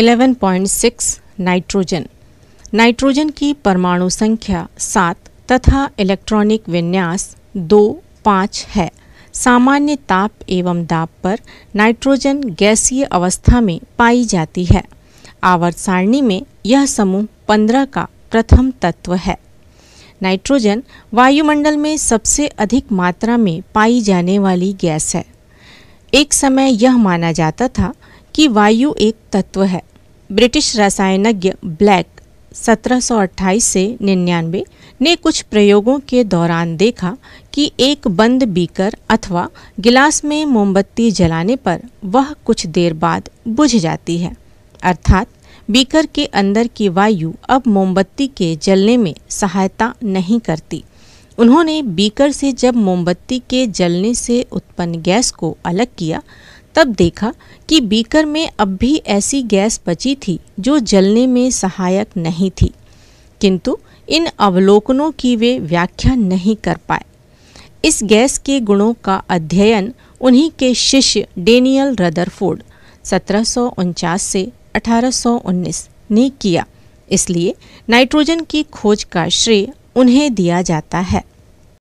11.6 nitrogen nitrogen की परमाणु संख्या सात तथा इलेक्ट्रॉनिक विन्यास दो पाँच है सामान्य ताप एवं दाब पर नाइट्रोजन गैसीय अवस्था में पाई जाती है आवर्त सारणी में यह समूह पंद्रह का प्रथम तत्व है नाइट्रोजन वायुमंडल में सबसे अधिक मात्रा में पाई जाने वाली गैस है एक समय यह माना जाता था कि वायु एक तत्व है ब्रिटिश रसायनज्ञ ब्लैक 1728 से निन्यानवे ने कुछ प्रयोगों के दौरान देखा कि एक बंद बीकर अथवा गिलास में मोमबत्ती जलाने पर वह कुछ देर बाद बुझ जाती है अर्थात बीकर के अंदर की वायु अब मोमबत्ती के जलने में सहायता नहीं करती उन्होंने बीकर से जब मोमबत्ती के जलने से उत्पन्न गैस को अलग किया तब देखा कि बीकर में अब भी ऐसी गैस बची थी जो जलने में सहायक नहीं थी किंतु इन अवलोकनों की वे व्याख्या नहीं कर पाए इस गैस के गुणों का अध्ययन उन्हीं के शिष्य डेनियल रदरफोर्ड सत्रह से 1819 ने किया इसलिए नाइट्रोजन की खोज का श्रेय उन्हें दिया जाता है